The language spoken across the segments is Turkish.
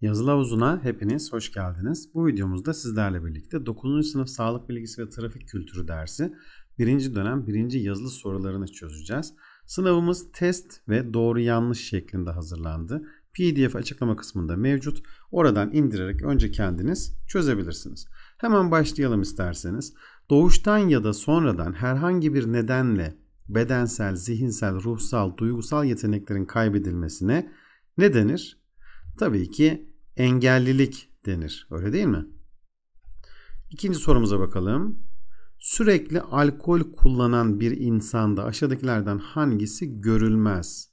Yazılı havuzuna hepiniz hoş geldiniz. Bu videomuzda sizlerle birlikte 9. sınıf sağlık bilgisi ve trafik kültürü dersi 1. dönem 1. yazılı sorularını çözeceğiz. Sınavımız test ve doğru yanlış şeklinde hazırlandı. PDF açıklama kısmında mevcut. Oradan indirerek önce kendiniz çözebilirsiniz. Hemen başlayalım isterseniz. Doğuştan ya da sonradan herhangi bir nedenle bedensel, zihinsel, ruhsal, duygusal yeteneklerin kaybedilmesine ne denir? Tabii ki engellilik denir. Öyle değil mi? İkinci sorumuza bakalım. Sürekli alkol kullanan bir insanda aşağıdakilerden hangisi görülmez?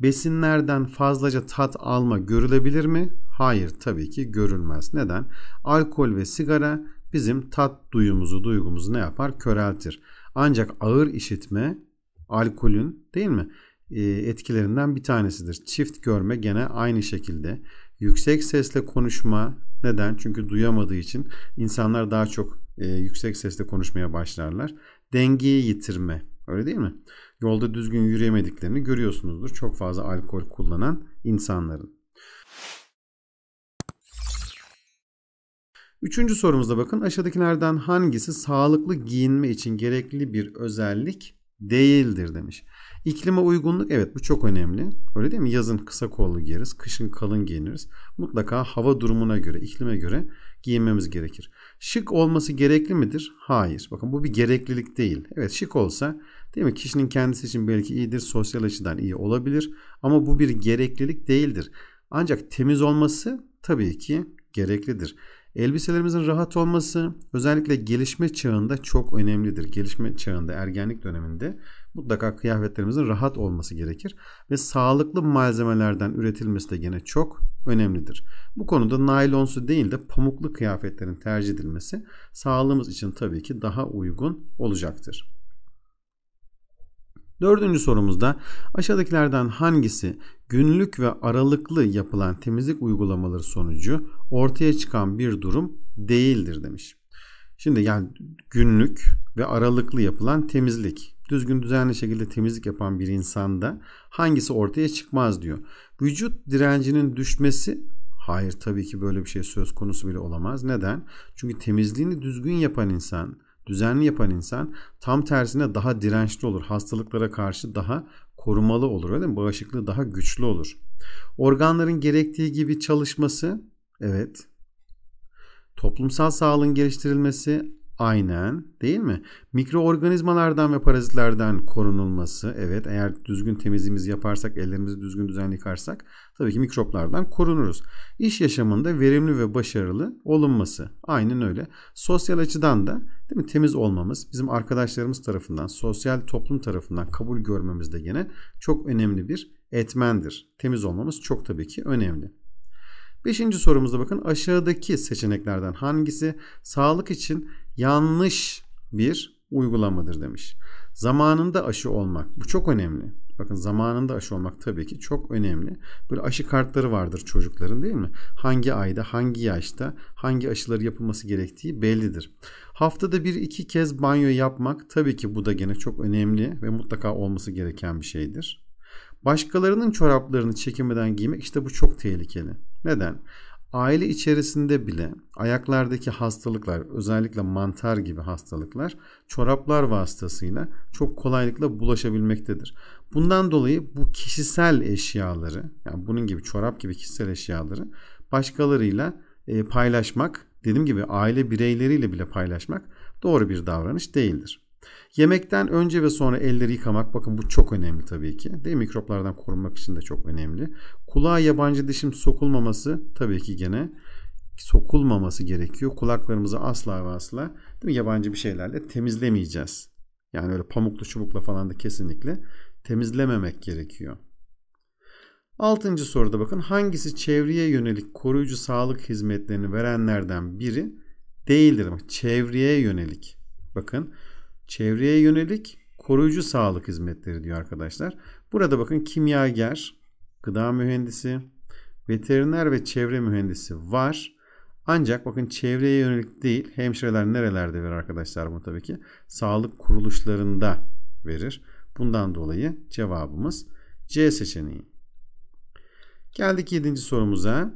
Besinlerden fazlaca tat alma görülebilir mi? Hayır tabii ki görülmez. Neden? Alkol ve sigara bizim tat duyumuzu, duygumuzu ne yapar? Köreltir. Ancak ağır işitme alkolün değil mi? E, etkilerinden bir tanesidir. Çift görme gene aynı şekilde. Yüksek sesle konuşma neden? Çünkü duyamadığı için insanlar daha çok e, yüksek sesle konuşmaya başlarlar. Dengeyi yitirme. Öyle değil mi? Yolda düzgün yürüyemediklerini görüyorsunuzdur. Çok fazla alkol kullanan insanların. Üçüncü sorumuzda bakın aşağıdakilerden hangisi sağlıklı giyinme için gerekli bir özellik değildir demiş. İklime uygunluk evet bu çok önemli. Öyle değil mi? Yazın kısa kollu giyeriz, kışın kalın giyiniriz. Mutlaka hava durumuna göre, iklime göre giyinmemiz gerekir. Şık olması gerekli midir? Hayır. Bakın bu bir gereklilik değil. Evet şık olsa değil mi? Kişinin kendisi için belki iyidir, sosyal açıdan iyi olabilir ama bu bir gereklilik değildir. Ancak temiz olması tabii ki gereklidir. Elbiselerimizin rahat olması özellikle gelişme çağında çok önemlidir. Gelişme çağında, ergenlik döneminde mutlaka kıyafetlerimizin rahat olması gerekir ve sağlıklı malzemelerden üretilmesi de gene çok önemlidir. Bu konuda naylonsu değil de pamuklu kıyafetlerin tercih edilmesi sağlığımız için tabii ki daha uygun olacaktır. Dördüncü sorumuzda aşağıdakilerden hangisi günlük ve aralıklı yapılan temizlik uygulamaları sonucu ortaya çıkan bir durum değildir demiş. Şimdi yani günlük ve aralıklı yapılan temizlik. Düzgün düzenli şekilde temizlik yapan bir insanda hangisi ortaya çıkmaz diyor. Vücut direncinin düşmesi Hayır tabii ki böyle bir şey söz konusu bile olamaz. Neden? Çünkü temizliğini düzgün yapan insan düzenli yapan insan tam tersine daha dirençli olur. Hastalıklara karşı daha korumalı olur öyle mi? Bağışıklığı daha güçlü olur. Organların gerektiği gibi çalışması evet. Toplumsal sağlığın geliştirilmesi Aynen değil mi? Mikroorganizmalardan ve parazitlerden korunulması. Evet eğer düzgün temizliğimizi yaparsak, ellerimizi düzgün düzenli yıkarsak tabii ki mikroplardan korunuruz. İş yaşamında verimli ve başarılı olunması. Aynen öyle. Sosyal açıdan da değil mi temiz olmamız bizim arkadaşlarımız tarafından, sosyal toplum tarafından kabul görmemiz de gene çok önemli bir etmendir. Temiz olmamız çok tabii ki önemli. Beşinci sorumuzda bakın aşağıdaki seçeneklerden hangisi sağlık için yanlış bir uygulamadır demiş. Zamanında aşı olmak bu çok önemli. Bakın zamanında aşı olmak tabii ki çok önemli. Böyle aşı kartları vardır çocukların değil mi? Hangi ayda, hangi yaşta, hangi aşıları yapılması gerektiği bellidir. Haftada bir iki kez banyo yapmak tabii ki bu da gene çok önemli ve mutlaka olması gereken bir şeydir. Başkalarının çoraplarını çekinmeden giymek işte bu çok tehlikeli. Neden? Aile içerisinde bile ayaklardaki hastalıklar özellikle mantar gibi hastalıklar çoraplar vasıtasıyla çok kolaylıkla bulaşabilmektedir. Bundan dolayı bu kişisel eşyaları yani bunun gibi çorap gibi kişisel eşyaları başkalarıyla e, paylaşmak dediğim gibi aile bireyleriyle bile paylaşmak doğru bir davranış değildir. Yemekten önce ve sonra elleri yıkamak bakın bu çok önemli tabii ki. Değil mi? Mikroplardan korunmak için de çok önemli. Kulağa yabancı dişim sokulmaması tabii ki gene sokulmaması gerekiyor. Kulaklarımızı asla ve asla değil mi? yabancı bir şeylerle temizlemeyeceğiz. Yani öyle pamuklu çubukla falan da kesinlikle temizlememek gerekiyor. Altıncı soruda bakın hangisi çevreye yönelik koruyucu sağlık hizmetlerini verenlerden biri değildir. Bak, çevreye yönelik. Bakın çevreye yönelik koruyucu sağlık hizmetleri diyor arkadaşlar. Burada bakın kimyager, gıda mühendisi, veteriner ve çevre mühendisi var. Ancak bakın çevreye yönelik değil. Hemşireler nerelerde verir arkadaşlar Bu tabii ki? Sağlık kuruluşlarında verir. Bundan dolayı cevabımız C seçeneği. Geldik 7. sorumuza.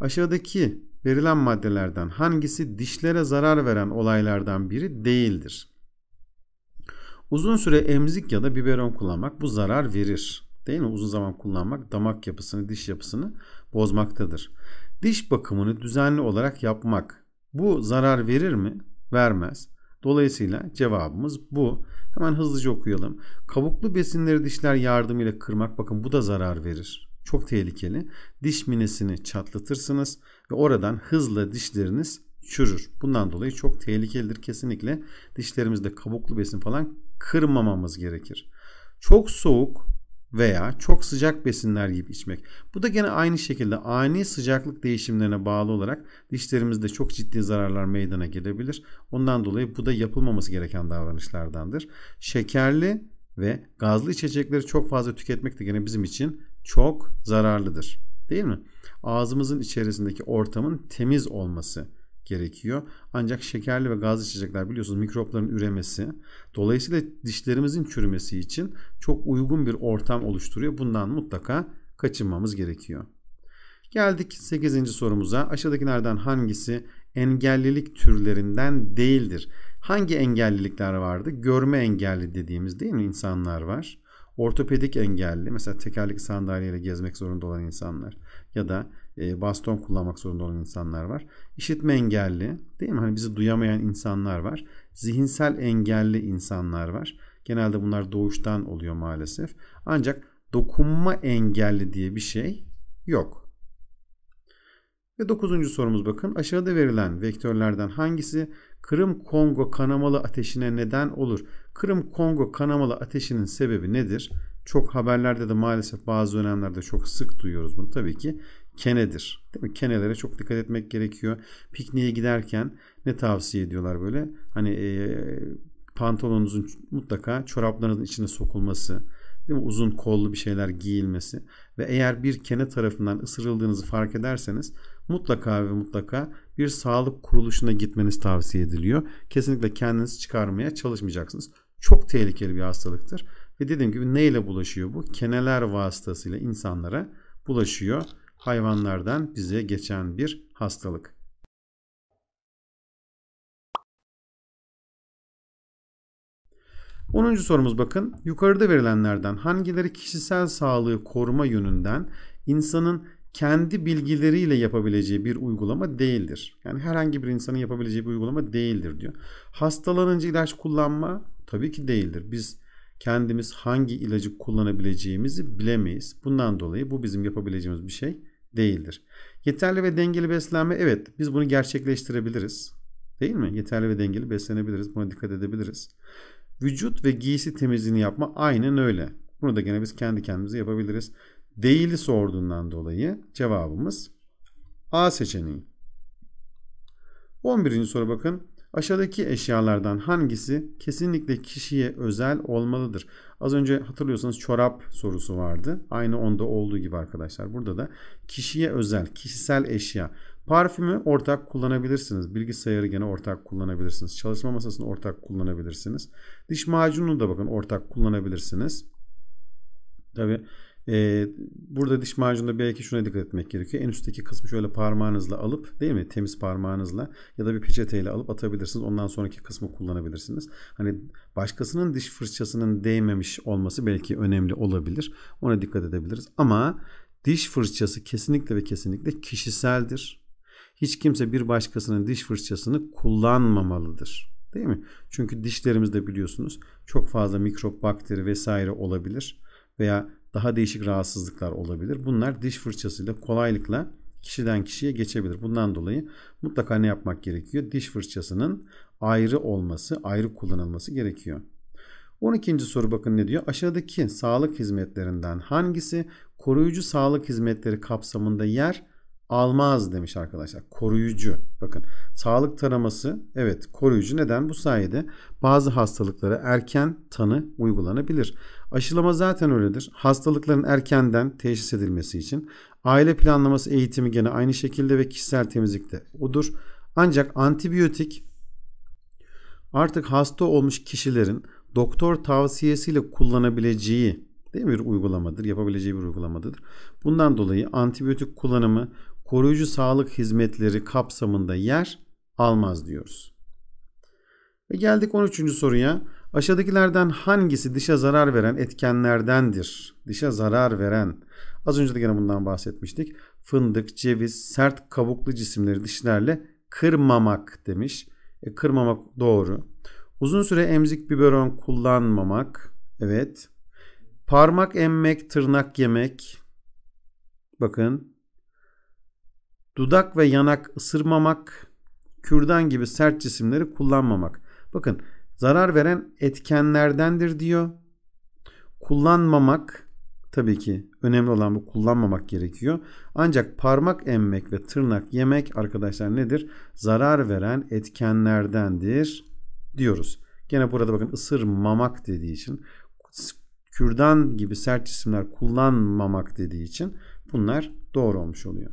Aşağıdaki verilen maddelerden hangisi dişlere zarar veren olaylardan biri değildir? Uzun süre emzik ya da biberon kullanmak bu zarar verir. Değil mi? Uzun zaman kullanmak damak yapısını, diş yapısını bozmaktadır. Diş bakımını düzenli olarak yapmak. Bu zarar verir mi? Vermez. Dolayısıyla cevabımız bu. Hemen hızlıca okuyalım. Kabuklu besinleri dişler yardımıyla kırmak bakın bu da zarar verir. Çok tehlikeli. Diş minesini çatlatırsınız ve oradan hızla dişleriniz çürür. Bundan dolayı çok tehlikelidir kesinlikle. Dişlerimizde kabuklu besin falan kırmamamız gerekir. Çok soğuk veya çok sıcak besinler yiyip içmek. Bu da gene aynı şekilde ani sıcaklık değişimlerine bağlı olarak dişlerimizde çok ciddi zararlar meydana gelebilir. Ondan dolayı bu da yapılmaması gereken davranışlardandır. Şekerli ve gazlı içecekleri çok fazla tüketmek de gene bizim için çok zararlıdır. Değil mi? Ağzımızın içerisindeki ortamın temiz olması gerekiyor. Ancak şekerli ve gazlı içecekler biliyorsunuz mikropların üremesi. Dolayısıyla dişlerimizin çürümesi için çok uygun bir ortam oluşturuyor. Bundan mutlaka kaçınmamız gerekiyor. Geldik 8. sorumuza. Aşağıdakilerden hangisi engellilik türlerinden değildir? Hangi engellilikler vardı? Görme engelli dediğimiz değil mi insanlar var? Ortopedik engelli mesela tekerlek sandalyeyle gezmek zorunda olan insanlar ya da e, baston kullanmak zorunda olan insanlar var. İşitme engelli değil mi? Hani bizi duyamayan insanlar var. Zihinsel engelli insanlar var. Genelde bunlar doğuştan oluyor maalesef. Ancak dokunma engelli diye bir şey yok. Ve dokuzuncu sorumuz bakın aşağıda verilen vektörlerden hangisi Kırım-Kongo kanamalı ateşine neden olur? Kırım-Kongo kanamalı ateşinin sebebi nedir? Çok haberlerde de maalesef bazı dönemlerde çok sık duyuyoruz bunu tabii ki kenedir. Değil mi? Kenelere çok dikkat etmek gerekiyor. Pikniğe giderken ne tavsiye ediyorlar böyle? Hani e, pantolonunuzun mutlaka çoraplarınızın içine sokulması, değil mi? uzun kollu bir şeyler giyilmesi ve eğer bir kene tarafından ısırıldığınızı fark ederseniz mutlaka ve mutlaka bir sağlık kuruluşuna gitmeniz tavsiye ediliyor. Kesinlikle kendinizi çıkarmaya çalışmayacaksınız. Çok tehlikeli bir hastalıktır. Ve dediğim gibi neyle bulaşıyor bu? Keneler vasıtasıyla insanlara bulaşıyor hayvanlardan bize geçen bir hastalık. Onuncu sorumuz bakın. Yukarıda verilenlerden hangileri kişisel sağlığı koruma yönünden insanın kendi bilgileriyle yapabileceği bir uygulama değildir. Yani herhangi bir insanın yapabileceği bir uygulama değildir diyor. Hastalanınca ilaç kullanma tabii ki değildir. Biz kendimiz hangi ilacı kullanabileceğimizi bilemeyiz. Bundan dolayı bu bizim yapabileceğimiz bir şey değildir. Yeterli ve dengeli beslenme evet biz bunu gerçekleştirebiliriz. Değil mi? Yeterli ve dengeli beslenebiliriz. Buna dikkat edebiliriz. Vücut ve giysi temizliğini yapma aynen öyle. Bunu da gene biz kendi kendimize yapabiliriz. Değili sorduğundan dolayı cevabımız A seçeneği. 11. soru bakın. Aşağıdaki eşyalardan hangisi kesinlikle kişiye özel olmalıdır? Az önce hatırlıyorsanız çorap sorusu vardı. Aynı onda olduğu gibi arkadaşlar. Burada da kişiye özel, kişisel eşya. Parfümü ortak kullanabilirsiniz. Bilgisayarı gene ortak kullanabilirsiniz. Çalışma masasını ortak kullanabilirsiniz. Diş macununu da bakın ortak kullanabilirsiniz. Tabii ee, burada diş macunda belki şuna dikkat etmek gerekiyor. En üstteki kısmı şöyle parmağınızla alıp değil mi? Temiz parmağınızla ya da bir peçeteyle alıp atabilirsiniz. Ondan sonraki kısmı kullanabilirsiniz. Hani başkasının diş fırçasının değmemiş olması belki önemli olabilir. Ona dikkat edebiliriz. Ama diş fırçası kesinlikle ve kesinlikle kişiseldir. Hiç kimse bir başkasının diş fırçasını kullanmamalıdır. Değil mi? Çünkü dişlerimizde biliyorsunuz çok fazla mikrop, bakteri vesaire olabilir veya daha değişik rahatsızlıklar olabilir. Bunlar diş fırçasıyla kolaylıkla kişiden kişiye geçebilir. Bundan dolayı mutlaka ne yapmak gerekiyor? Diş fırçasının ayrı olması, ayrı kullanılması gerekiyor. 12. soru bakın ne diyor? Aşağıdaki sağlık hizmetlerinden hangisi koruyucu sağlık hizmetleri kapsamında yer almaz demiş arkadaşlar. Koruyucu. Bakın sağlık taraması evet koruyucu. Neden? Bu sayede bazı hastalıklara erken tanı uygulanabilir. Aşılama zaten öyledir. Hastalıkların erkenden teşhis edilmesi için. Aile planlaması eğitimi gene aynı şekilde ve kişisel temizlikte odur. Ancak antibiyotik artık hasta olmuş kişilerin doktor tavsiyesiyle kullanabileceği değil mi bir uygulamadır, yapabileceği bir uygulamadır. Bundan dolayı antibiyotik kullanımı koruyucu sağlık hizmetleri kapsamında yer almaz diyoruz. Ve geldik 13. soruya. Aşağıdakilerden hangisi dışa zarar veren etkenlerdendir? Dışa zarar veren. Az önce de gene bundan bahsetmiştik. Fındık, ceviz, sert kabuklu cisimleri dişlerle kırmamak demiş. E, kırmamak doğru. Uzun süre emzik biberon kullanmamak. Evet. Parmak emmek, tırnak yemek. Bakın. Dudak ve yanak ısırmamak. Kürdan gibi sert cisimleri kullanmamak. Bakın zarar veren etkenlerdendir diyor. Kullanmamak tabii ki önemli olan bu kullanmamak gerekiyor. Ancak parmak emmek ve tırnak yemek arkadaşlar nedir? Zarar veren etkenlerdendir diyoruz. Gene burada bakın ısırmamak dediği için kürdan gibi sert cisimler kullanmamak dediği için bunlar doğru olmuş oluyor.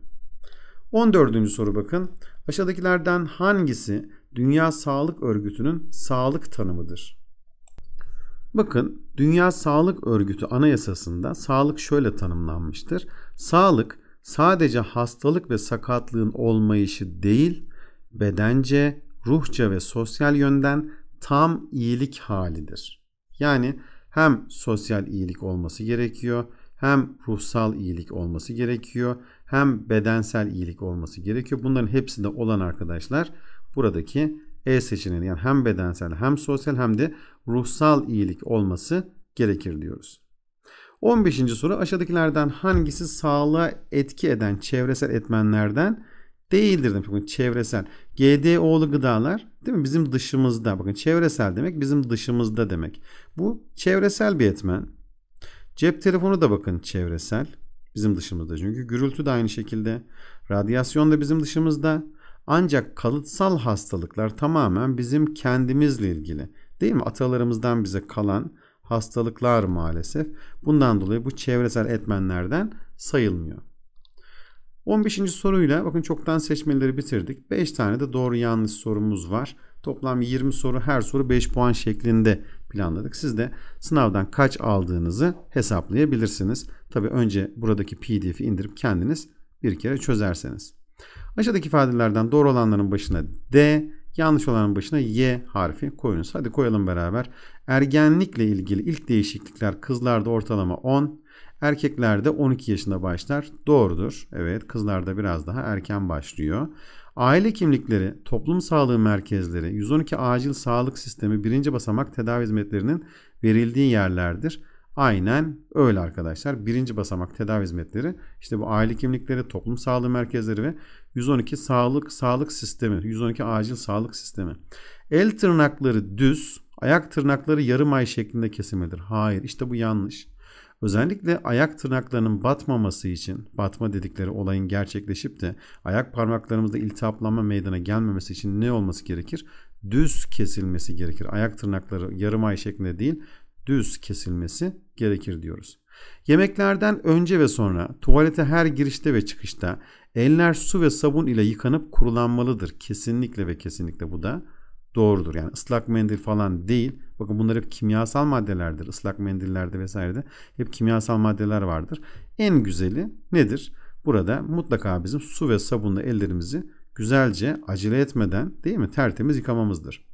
14. soru bakın. Aşağıdakilerden hangisi Dünya Sağlık Örgütü'nün sağlık tanımıdır. Bakın Dünya Sağlık Örgütü anayasasında sağlık şöyle tanımlanmıştır. Sağlık sadece hastalık ve sakatlığın olmayışı değil, bedence, ruhça ve sosyal yönden tam iyilik halidir. Yani hem sosyal iyilik olması gerekiyor hem ruhsal iyilik olması gerekiyor hem bedensel iyilik olması gerekiyor. Bunların hepsinde olan arkadaşlar buradaki E seçeneği yani hem bedensel hem sosyal hem de ruhsal iyilik olması gerekir diyoruz. 15. soru aşağıdakilerden hangisi sağlığa etki eden çevresel etmenlerden değildir demiş. Bakın çevresel. GDO'lu gıdalar değil mi? Bizim dışımızda. Bakın çevresel demek bizim dışımızda demek. Bu çevresel bir etmen. Cep telefonu da bakın çevresel. Bizim dışımızda çünkü. Gürültü de aynı şekilde. Radyasyon da bizim dışımızda. Ancak kalıtsal hastalıklar tamamen bizim kendimizle ilgili. Değil mi? Atalarımızdan bize kalan hastalıklar maalesef. Bundan dolayı bu çevresel etmenlerden sayılmıyor. 15. soruyla bakın çoktan seçmeleri bitirdik. 5 tane de doğru yanlış sorumuz var. Toplam 20 soru her soru 5 puan şeklinde planladık. Siz de sınavdan kaç aldığınızı hesaplayabilirsiniz. Tabii önce buradaki pdf'i indirip kendiniz bir kere çözerseniz. Aşağıdaki ifadelerden doğru olanların başına D, yanlış olanın başına Y harfi koyunuz. Hadi koyalım beraber. Ergenlikle ilgili ilk değişiklikler kızlarda ortalama 10, erkeklerde 12 yaşında başlar. Doğrudur. Evet kızlarda biraz daha erken başlıyor. Aile kimlikleri, toplum sağlığı merkezleri, 112 acil sağlık sistemi birinci basamak tedavi hizmetlerinin verildiği yerlerdir. Aynen öyle arkadaşlar. Birinci basamak tedavi hizmetleri işte bu aile kimlikleri, toplum sağlığı merkezleri ve 112 sağlık sağlık sistemi, 112 acil sağlık sistemi. El tırnakları düz, ayak tırnakları yarım ay şeklinde kesimlidir. Hayır, işte bu yanlış. Özellikle ayak tırnaklarının batmaması için batma dedikleri olayın gerçekleşip de ayak parmaklarımızda iltihaplanma meydana gelmemesi için ne olması gerekir? Düz kesilmesi gerekir. Ayak tırnakları yarım ay şeklinde değil düz kesilmesi gerekir diyoruz. Yemeklerden önce ve sonra tuvalete her girişte ve çıkışta eller su ve sabun ile yıkanıp kurulanmalıdır. Kesinlikle ve kesinlikle bu da doğrudur. Yani ıslak mendil falan değil. Bakın bunlar hep kimyasal maddelerdir. Islak mendillerde vesairede hep kimyasal maddeler vardır. En güzeli nedir? Burada mutlaka bizim su ve sabunla ellerimizi güzelce acele etmeden değil mi tertemiz yıkamamızdır.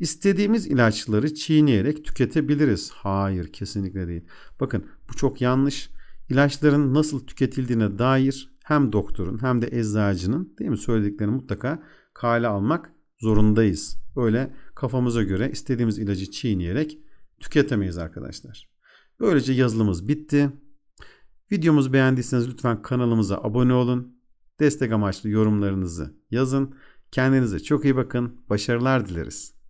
İstediğimiz ilaçları çiğneyerek tüketebiliriz. Hayır kesinlikle değil. Bakın bu çok yanlış. İlaçların nasıl tüketildiğine dair hem doktorun hem de eczacının değil mi söylediklerini mutlaka kale almak zorundayız. Böyle kafamıza göre istediğimiz ilacı çiğneyerek tüketemeyiz arkadaşlar. Böylece yazılımız bitti. Videomuzu beğendiyseniz lütfen kanalımıza abone olun. Destek amaçlı yorumlarınızı yazın. Kendinize çok iyi bakın. Başarılar dileriz.